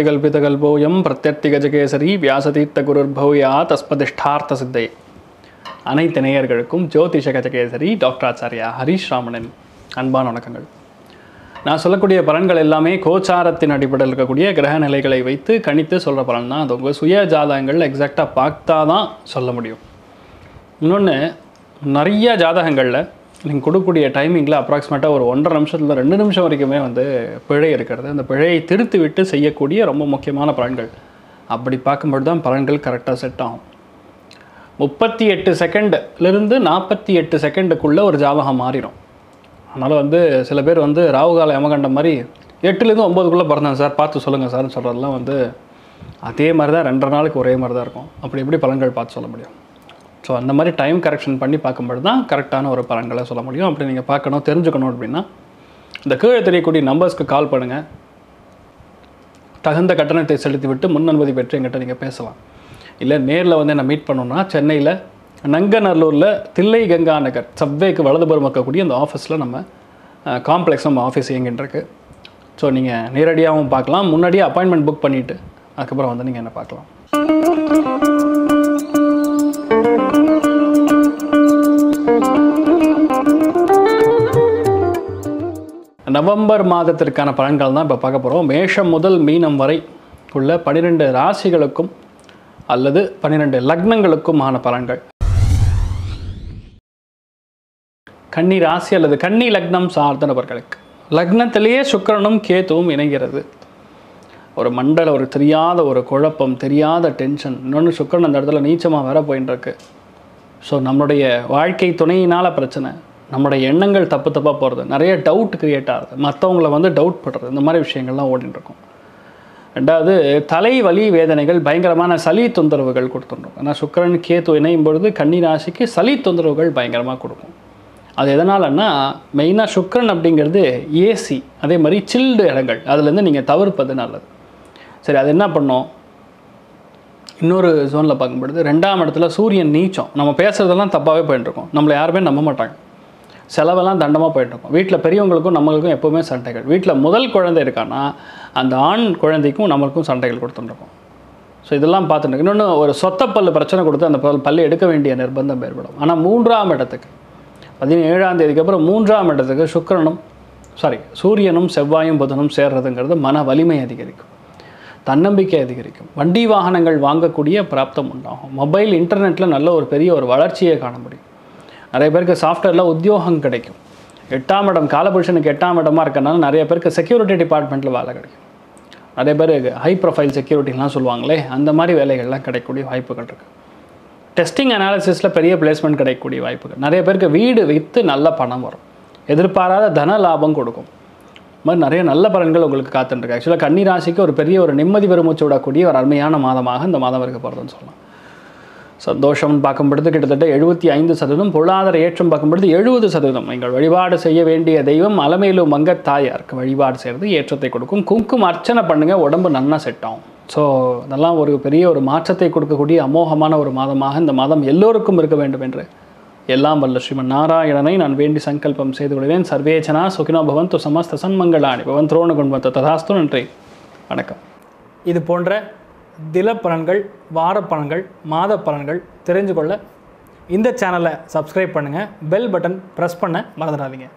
பிரத்யகல்பிதகல்போயம் குரு பௌயா தஸ்மதிஷ்டார்த்த சித்தை அனைத்து நேயர்களுக்கும் ஜோதிஷ கஜகேசரி டாக்டர் ஆச்சாரியா ஹரீஷ் ராமணன் அன்பான வணக்கங்கள் நான் சொல்லக்கூடிய பலன்கள் எல்லாமே கோச்சாரத்தின் அடிப்படையில் இருக்கக்கூடிய கிரக நிலைகளை வைத்து கணித்து சொல்கிற பலன் தான் அது உங்கள் சுய ஜாதகங்கள் எக்ஸாக்டாக பார்த்தா தான் சொல்ல முடியும் இன்னொன்று நிறைய ஜாதகங்களில் நீங்கள் கொடுக்கக்கூடிய டைமிங்கில் அப்ராக்சிமேட்டாக ஒரு ஒன்றரை நிமிஷத்தில் ரெண்டு நிமிஷம் வரைக்குமே வந்து பிழை இருக்கிறது அந்த பிழையை திருத்தி விட்டு செய்யக்கூடிய ரொம்ப முக்கியமான பலன்கள் அப்படி பார்க்கும்போது தான் பலன்கள் கரெக்டாக செட் ஆகும் முப்பத்தி எட்டு செகண்டுலேருந்து நாற்பத்தி எட்டு செகண்டுக்குள்ளே ஒரு ஜாதகம் மாறிடும் அதனால் வந்து சில பேர் வந்து ராகுகால யமகண்டம் மாதிரி எட்டுலேருந்து ஒம்பதுக்குள்ளே பிறந்தேன் சார் பார்த்து சொல்லுங்கள் சார்னு சொல்கிறதெல்லாம் வந்து அதே மாதிரி தான் ரெண்டரை நாளுக்கு ஒரே மாதிரி தான் இருக்கும் அப்படி எப்படி பலன்கள் பார்த்து சொல்ல முடியும் ஸோ அந்த மாதிரி டைம் கரெக்ஷன் பண்ணி பார்க்கும்போது தான் கரெக்டான ஒரு பலன்களை சொல்ல முடியும் அப்படி நீங்கள் பார்க்கணும் தெரிஞ்சுக்கணும் அப்படின்னா இந்த கீழே தெரியக்கூடிய நம்பர்ஸ்க்கு கால் பண்ணுங்கள் தகுந்த கட்டணத்தை செலுத்திவிட்டு முன் அனுமதி பெற்று எங்கிட்ட நீங்கள் பேசலாம் இல்லை நேரில் வந்து என்ன மீட் பண்ணணும்னா சென்னையில் நங்கநல்லூரில் தில்லை கங்கா நகர் சப்வேக்கு வலதுபுறம் இருக்கக்கூடிய அந்த ஆஃபீஸில் நம்ம காம்ப்ளெக்ஸ் நம்ம ஆஃபீஸ் இயங்கின்றிருக்கு ஸோ நீங்கள் நேரடியாகவும் பார்க்கலாம் முன்னாடியே அப்பாயின்மெண்ட் புக் பண்ணிவிட்டு அதுக்கப்புறம் வந்து நீங்கள் என்ன பார்க்கலாம் நவம்பர் மாதத்திற்கான பலன்கள் தான் இப்போ பார்க்க போகிறோம் மேஷம் முதல் மீனம் வரை உள்ள பன்னிரெண்டு ராசிகளுக்கும் அல்லது பன்னிரெண்டு லக்னங்களுக்குமான பலன்கள் கன்னி ராசி அல்லது கன்னி லக்னம் சார்ந்த நபர்களுக்கு லக்னத்திலேயே சுக்கரனும் கேத்துவும் இணைகிறது ஒரு மண்டல ஒரு தெரியாத ஒரு குழப்பம் தெரியாத டென்ஷன் இன்னொன்று சுக்கரன் அந்த இடத்துல நீச்சமாக வர போயின்னு இருக்கு ஸோ நம்மளுடைய வாழ்க்கை துணையினால் பிரச்சனை நம்மளோட எண்ணங்கள் தப்பு தப்பாக போகிறது நிறைய டவுட் க்ரியேட் ஆகுது மற்றவங்கள வந்து டவுட் பண்ணுறது இந்த மாதிரி விஷயங்கள்லாம் ஓடிட்டுருக்கும் ரெண்டாவது தலை வலி வேதனைகள் பயங்கரமான சளி தொந்தரவுகள் கொடுத்துருக்கும் ஏன்னா சுக்கரன் கேத்து இணையும் பொழுது கண்ணி ராசிக்கு சளி தொந்தரவுகள் பயங்கரமாக கொடுக்கும் அது எதனாலன்னா மெயினாக சுக்கரன் அப்படிங்கிறது ஏசி அதே மாதிரி சில்டு இடங்கள் அதுலேருந்து நீங்கள் தவிர்ப்பது நல்லது சரி அது என்ன பண்ணோம் இன்னொரு ஜோனில் பார்க்கும்பொழுது ரெண்டாம் இடத்துல சூரியன் நீச்சம் நம்ம பேசுகிறதெல்லாம் தப்பாகவே போயிட்டுருக்கோம் நம்மளை யாருமே நம்ப மாட்டாங்க செலவெல்லாம் தண்டமாக போயிட்டுருக்கும் வீட்டில் பெரியவங்களுக்கும் நம்மளுக்கும் எப்போவுமே சண்டைகள் வீட்டில் முதல் குழந்தை இருக்கான்னா அந்த ஆண் குழந்தைக்கும் நம்மளுக்கும் சண்டைகள் கொடுத்துட்டுருக்கும் ஸோ இதெல்லாம் பார்த்துட்டு இன்னொன்று ஒரு சொத்த பல்லு பிரச்சனை கொடுத்து அந்த பல்லு எடுக்க வேண்டிய நிர்பந்தம் ஏற்படும் ஆனால் மூன்றாம் இடத்துக்கு பதினேழாம் தேதிக்கு அப்புறம் மூன்றாம் இடத்துக்கு சுக்கரனும் சாரி சூரியனும் செவ்வாயும் புதனும் சேர்றதுங்கிறது மன வலிமை அதிகரிக்கும் தன்னம்பிக்கை அதிகரிக்கும் வண்டி வாகனங்கள் வாங்கக்கூடிய பிராப்தம் உண்டாகும் மொபைல் இன்டர்நெட்டில் நல்ல ஒரு பெரிய ஒரு வளர்ச்சியை காண முடியும் நிறைய பேருக்கு சாஃப்ட்வேரில் உத்தியோகம் கிடைக்கும் எட்டாம் இடம் காலபுருஷனுக்கு எட்டாம் இடமாக இருக்கனால நிறைய பேருக்கு செக்யூரிட்டி டிபார்ட்மெண்ட்டில் வேலை கிடைக்கும் நிறைய பேர் ஹை ப்ரொஃபைல் செக்யூரிட்டிலாம் சொல்லுவாங்களே அந்த மாதிரி வேலைகள்லாம் கிடைக்கக்கூடிய வாய்ப்புகள் இருக்குது டெஸ்டிங் அனாலிசிஸில் பெரிய பிளேஸ்மெண்ட் கிடைக்கக்கூடிய வாய்ப்புகள் நிறைய பேருக்கு வீடு விற்று நல்ல பணம் வரும் எதிர்பாராத தன லாபம் கொடுக்கும் மாதிரி நிறைய நல்ல பலன்கள் உங்களுக்கு காத்துட்டுருக்கு ஆக்சுவலாக கன்னி ராசிக்கு ஒரு பெரிய ஒரு நிம்மதி பெருமூச்சு விடக்கூடிய ஒரு அருமையான மாதமாக இந்த மாதம் இருக்க போகிறதுன்னு சொல்லலாம் பார்க்கும் பார்க்கும்பொழுது கிட்டத்தட்ட எழுபத்தி ஐந்து சதவீதம் பொருளாதார ஏற்றம் பொழுது எழுபது சதவீதம் நீங்கள் வழிபாடு செய்ய வேண்டிய தெய்வம் அலமையிலும் மங்க தாயாருக்கு வழிபாடு செய்கிறது ஏற்றத்தை கொடுக்கும் குங்கும் அர்ச்சனை பண்ணுங்கள் உடம்பு நல்லா செட் ஆகும் ஸோ இதெல்லாம் ஒரு பெரிய ஒரு மாற்றத்தை கொடுக்கக்கூடிய அமோகமான ஒரு மாதமாக இந்த மாதம் எல்லோருக்கும் இருக்க வேண்டும் என்று எல்லாம் வல்ல ஸ்ரீமன் நாராயணனை நான் வேண்டி சங்கல்பம் செய்து கொள்கிறேன் சர்வேச்சனா சுகினோ பவந்து சமஸ்த சன்மங்களாணி பவன் துரோண குண்பத்த ததாஸ்து நன்றி வணக்கம் இது போன்ற தில பலன்கள் வார பலன்கள் மாத பலன்கள் தெரிஞ்சு கொள்ள இந்த சேனலை சப்ஸ்கிரைப் பண்ணுங்கள் பெல் பட்டன் ப்ரெஸ் பண்ண மறந்துடாதீங்க